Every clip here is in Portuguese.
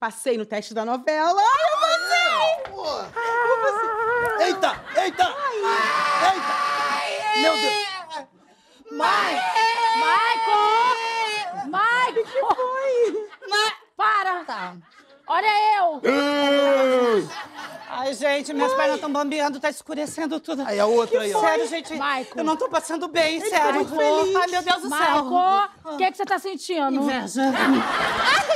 Passei no teste da novela. Ai, eu passei! Ah, ah, eita! Eita! eita! Ai, Meu Deus! Mãe! Michael! Michael! O que foi? Ma... Para! Tá. Olha eu! Ai, gente, minhas pernas estão bambeando, tá escurecendo tudo. Aí a outra aí, ó. Sério, gente, Michael. eu não tô passando bem, tá sério. Ai, meu Deus do Michael. céu. Michael, o que, é que você tá sentindo? Inveja. Ah!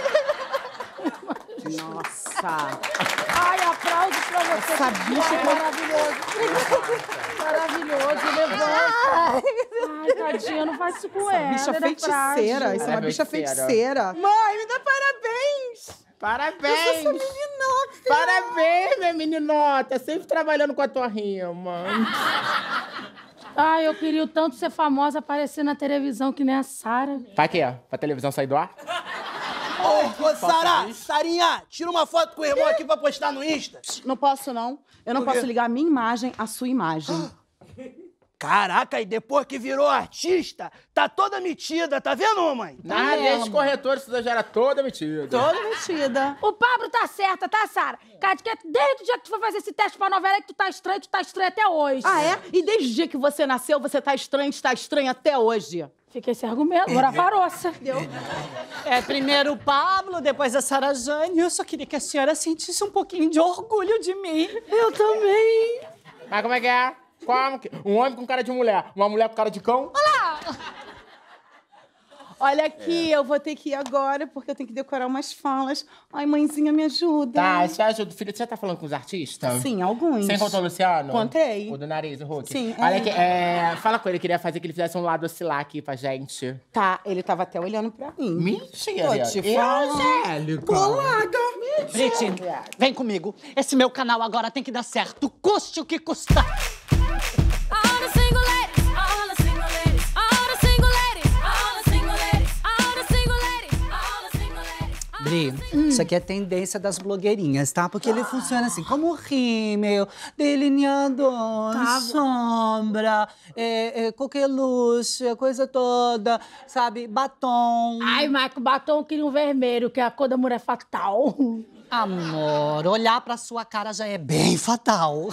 Nossa! Ai, aplauso pra você. Essa bicha é maravilhoso. maravilhoso, levanta. Né, Ai, tadinha, não faz isso com essa ela. Bicha né, feiticeira. Isso é uma é bicha feiticeira. Mãe, me dá parabéns. Parabéns! Eu sou meninota! Parabéns, minha meninota! Sempre trabalhando com a tua rima. Ai, eu queria tanto ser famosa, aparecer na televisão que nem a Sara. Pra tá quê? Pra televisão sair do ar? Ô, ô Sara, Sarinha, tira uma foto com o irmão aqui pra postar no Insta. Não posso, não. Eu não posso ligar a minha imagem à sua imagem. Caraca, e depois que virou artista, tá toda metida, tá vendo, mãe? Tá, tá desde corretor, isso já era toda metida. Toda metida. O Pablo tá certa, tá, Sara? Cara, desde o dia que tu foi fazer esse teste pra novela é que tu tá estranho, tu tá estranho até hoje. Ah, é? E desde o dia que você nasceu, você tá estranho, está estranho até hoje. Fiquei sem argumento, agora varoça. Deu. É, primeiro o Pablo, depois a Sara Jane. Eu só queria que a senhora sentisse um pouquinho de orgulho de mim. Eu também. Mas como é que é? Como que... É um homem com cara de mulher, uma mulher com cara de cão. Olá! Olha aqui, é. eu vou ter que ir agora, porque eu tenho que decorar umas falas. Ai, mãezinha, me ajuda. Tá, você é ajuda. Filho, você já tá falando com os artistas? Sim, alguns. Você encontrou o Luciano? Contei. O do nariz, o Hulk? Sim. Olha é. aqui, é, fala com ele, queria fazer que ele fizesse um lado oscilar aqui pra gente. Tá, ele tava até olhando pra mim. Mentira. Tô te é falando. Colada. Mentira. Gente, vem comigo. Esse meu canal agora tem que dar certo, custe o que custar. Hum. Isso aqui é tendência das blogueirinhas, tá? Porque ele ah. funciona assim, como rímel, delineador, tá. sombra, é, é, coqueluche, a coisa toda, sabe? Batom. Ai, Marco, batom que queria um vermelho, que é a cor da mulher é fatal. Amor, olhar pra sua cara já é bem fatal.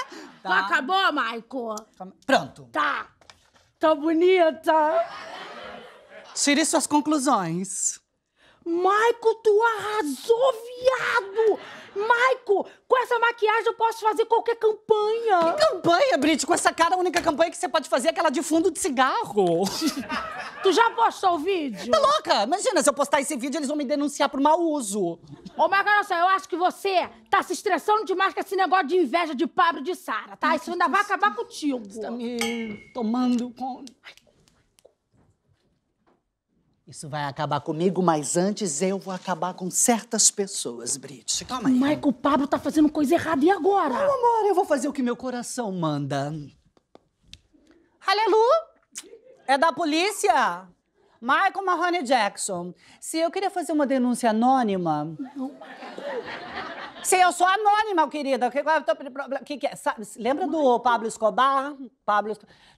tá? Acabou, Maico? Pronto. Tá. Tô tá bonita. Tire suas conclusões. Michael, tu arrasou, viado! Maico, com essa maquiagem eu posso fazer qualquer campanha. Que campanha, Brit? Com essa cara, a única campanha que você pode fazer é aquela de fundo de cigarro. tu já postou o vídeo? Tá louca? Imagina, se eu postar esse vídeo, eles vão me denunciar por mau uso. Ô, Maico, olha só, eu acho que você tá se estressando demais com esse negócio de inveja de Pablo e de Sara, tá? Isso ainda vai acabar contigo. Você tá me tomando conta. Isso vai acabar comigo, mas antes eu vou acabar com certas pessoas, Brit. Calma aí. Michael Pablo tá fazendo coisa errada e agora? Não, amor, eu vou fazer o que meu coração manda. Aleluia! É da polícia? Michael Mahoney Jackson. Se eu queria fazer uma denúncia anônima. Não, Sim, eu sou anônima, querida. Que, é que, que, é? lembra do Pablo Escobar? Pablo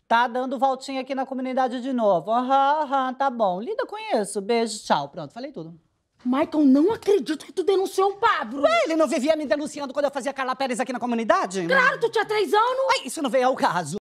tá dando voltinha aqui na comunidade de novo. Aham, uhum, aham, tá bom. Lida com isso. Beijo, tchau. Pronto, falei tudo. Michael, não acredito que tu denunciou o Pablo. Ué, ele não vivia me denunciando quando eu fazia Carla Pérez aqui na comunidade? Claro, tu tinha três anos. isso não veio ao caso.